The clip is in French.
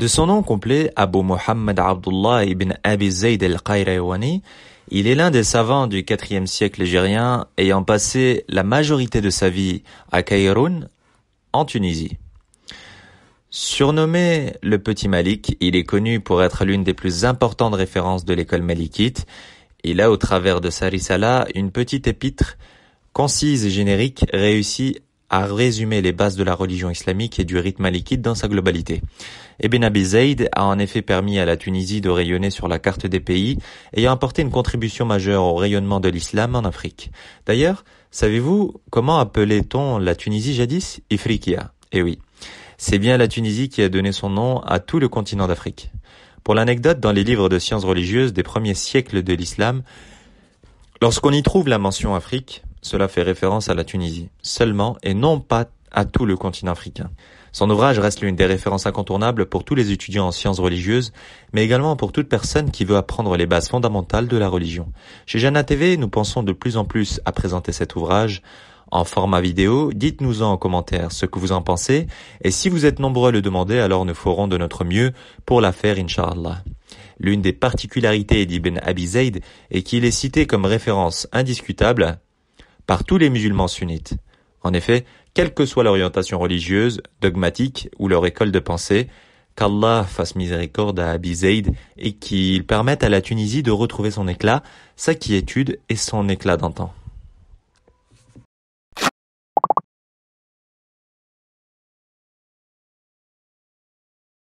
De son nom complet, Abu Muhammad Abdullah ibn Abi Zayd al-Qayrawani, il est l'un des savants du IVe siècle égérien ayant passé la majorité de sa vie à Kairoun, en Tunisie. Surnommé le Petit Malik, il est connu pour être l'une des plus importantes références de l'école malikite. Il a, au travers de sa risala, une petite épître concise et générique réussie a résumé les bases de la religion islamique et du rythme liquide dans sa globalité. Ibn Abi Zayd a en effet permis à la Tunisie de rayonner sur la carte des pays, ayant apporté une contribution majeure au rayonnement de l'islam en Afrique. D'ailleurs, savez-vous comment appelait-on la Tunisie jadis Ifriqiya. Eh oui. C'est bien la Tunisie qui a donné son nom à tout le continent d'Afrique. Pour l'anecdote, dans les livres de sciences religieuses des premiers siècles de l'islam, lorsqu'on y trouve la mention Afrique, cela fait référence à la Tunisie seulement et non pas à tout le continent africain. Son ouvrage reste l'une des références incontournables pour tous les étudiants en sciences religieuses, mais également pour toute personne qui veut apprendre les bases fondamentales de la religion. Chez Jana TV, nous pensons de plus en plus à présenter cet ouvrage en format vidéo, dites-nous en commentaire ce que vous en pensez, et si vous êtes nombreux à le demander, alors nous ferons de notre mieux pour la faire, Inch'Allah. L'une des particularités d'Ibn Abi Zayd est qu'il est cité comme référence indiscutable par tous les musulmans sunnites. En effet, quelle que soit l'orientation religieuse, dogmatique ou leur école de pensée, qu'Allah fasse miséricorde à Abi et qu'il permette à la Tunisie de retrouver son éclat, sa quiétude et son éclat d'antan.